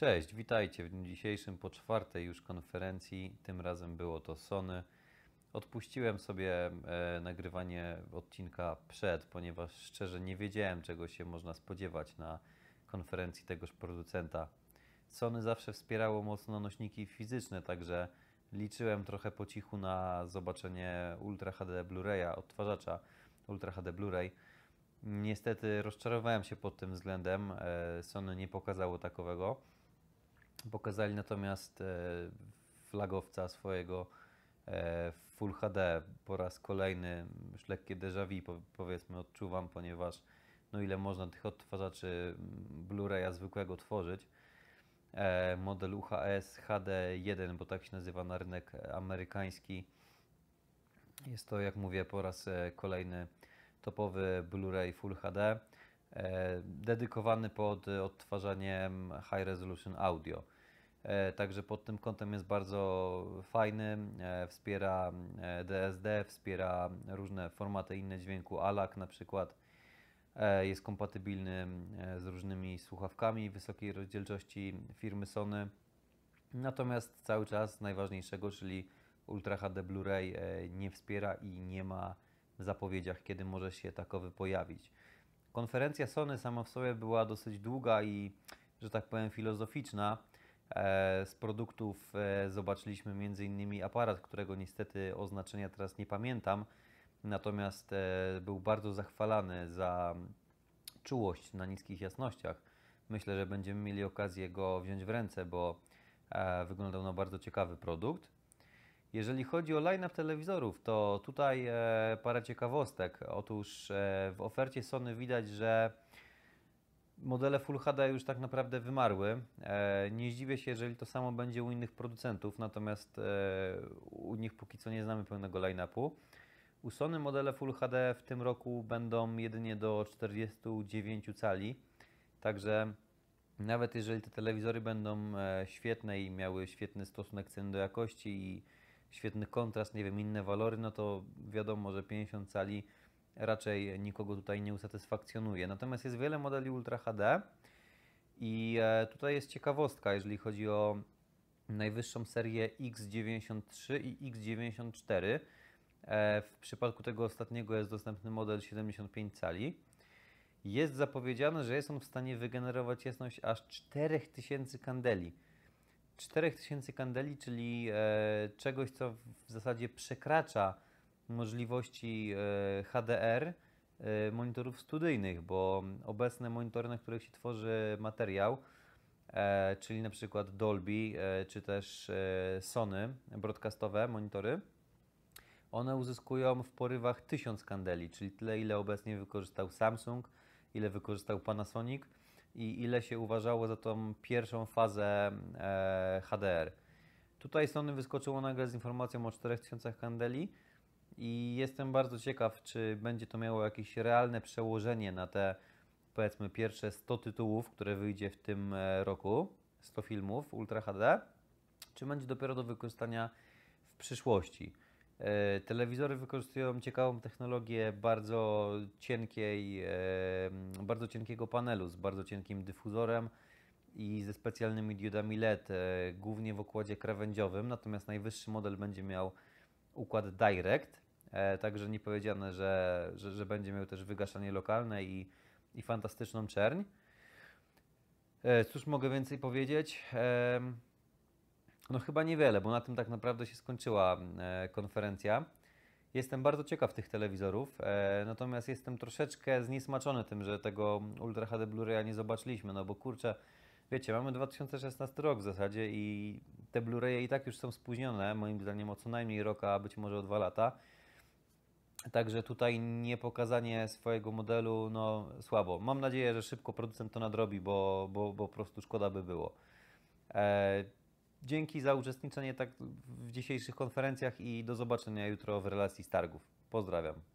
Cześć, witajcie w dniu dzisiejszym po czwartej już konferencji. Tym razem było to Sony. Odpuściłem sobie e, nagrywanie odcinka przed, ponieważ szczerze nie wiedziałem, czego się można spodziewać na konferencji tegoż producenta. Sony zawsze wspierało mocno nośniki fizyczne, także liczyłem trochę po cichu na zobaczenie Ultra HD Blu-raya, odtwarzacza Ultra HD Blu-ray. Niestety rozczarowałem się pod tym względem. E, Sony nie pokazało takowego. Pokazali natomiast e, flagowca swojego e, Full HD po raz kolejny, już lekkie déjà vu powiedzmy odczuwam, ponieważ no ile można tych odtwarzaczy mm, Blu-raya zwykłego tworzyć. E, model UHS HD1, bo tak się nazywa na rynek amerykański. Jest to, jak mówię, po raz kolejny topowy Blu-ray Full HD. E, dedykowany pod odtwarzaniem high resolution audio. E, także pod tym kątem jest bardzo fajny, e, wspiera DSD, wspiera różne formaty inne dźwięku, ALAC na przykład. Jest kompatybilny z różnymi słuchawkami wysokiej rozdzielczości firmy Sony. Natomiast cały czas najważniejszego, czyli Ultra HD Blu-ray nie wspiera i nie ma w zapowiedziach, kiedy może się takowy pojawić. Konferencja Sony sama w sobie była dosyć długa i, że tak powiem, filozoficzna. E, z produktów e, zobaczyliśmy m.in. aparat, którego niestety oznaczenia teraz nie pamiętam, natomiast e, był bardzo zachwalany za czułość na niskich jasnościach. Myślę, że będziemy mieli okazję go wziąć w ręce, bo wyglądał na bardzo ciekawy produkt. Jeżeli chodzi o line-up telewizorów, to tutaj e, parę ciekawostek. Otóż e, w ofercie Sony widać, że modele Full HD już tak naprawdę wymarły. E, nie zdziwię się, jeżeli to samo będzie u innych producentów, natomiast u nich póki co nie znamy pełnego line-upu. U Sony modele Full HD w tym roku będą jedynie do 49 cali, także nawet jeżeli te telewizory będą świetne i miały świetny stosunek cen do jakości i świetny kontrast, nie wiem, inne walory, no to wiadomo, że 50 cali raczej nikogo tutaj nie usatysfakcjonuje. Natomiast jest wiele modeli Ultra HD i e, tutaj jest ciekawostka, jeżeli chodzi o najwyższą serię X93 i X94. E, w przypadku tego ostatniego jest dostępny model 75 cali. Jest zapowiedziane, że jest on w stanie wygenerować jasność aż 4000 kandeli. 4000 kandeli, czyli e, czegoś, co w zasadzie przekracza możliwości e, HDR e, monitorów studyjnych, bo obecne monitory, na których się tworzy materiał, czyli na przykład Dolby, czy też Sony, broadcastowe monitory, one uzyskują w porywach 1000 kandeli, czyli tyle, ile obecnie wykorzystał Samsung, ile wykorzystał Panasonic i ile się uważało za tą pierwszą fazę e, HDR. Tutaj Sony wyskoczyło nagle z informacją o 4000 kandeli i jestem bardzo ciekaw, czy będzie to miało jakieś realne przełożenie na te powiedzmy pierwsze 100 tytułów, które wyjdzie w tym e, roku, 100 filmów Ultra HD, czy będzie dopiero do wykorzystania w przyszłości. E, telewizory wykorzystują ciekawą technologię bardzo, cienkiej, e, bardzo cienkiego panelu z bardzo cienkim dyfuzorem i ze specjalnymi diodami LED, e, głównie w układzie krawędziowym, natomiast najwyższy model będzie miał układ Direct, także nie powiedziane, że, że, że będzie miał też wygaszanie lokalne i, i fantastyczną czerń. Cóż mogę więcej powiedzieć? No chyba niewiele, bo na tym tak naprawdę się skończyła e, konferencja. Jestem bardzo ciekaw tych telewizorów, e, natomiast jestem troszeczkę zniesmaczony tym, że tego Ultra HD Blu-raya nie zobaczyliśmy, no bo kurczę, wiecie, mamy 2016 rok w zasadzie i te Blu-raye i tak już są spóźnione, moim zdaniem o co najmniej rok, a być może o dwa lata. Także tutaj nie pokazanie swojego modelu, no słabo. Mam nadzieję, że szybko producent to nadrobi, bo, bo, bo po prostu szkoda by było. E, Dzięki za uczestniczenie tak w dzisiejszych konferencjach i do zobaczenia jutro w relacji z targów. Pozdrawiam.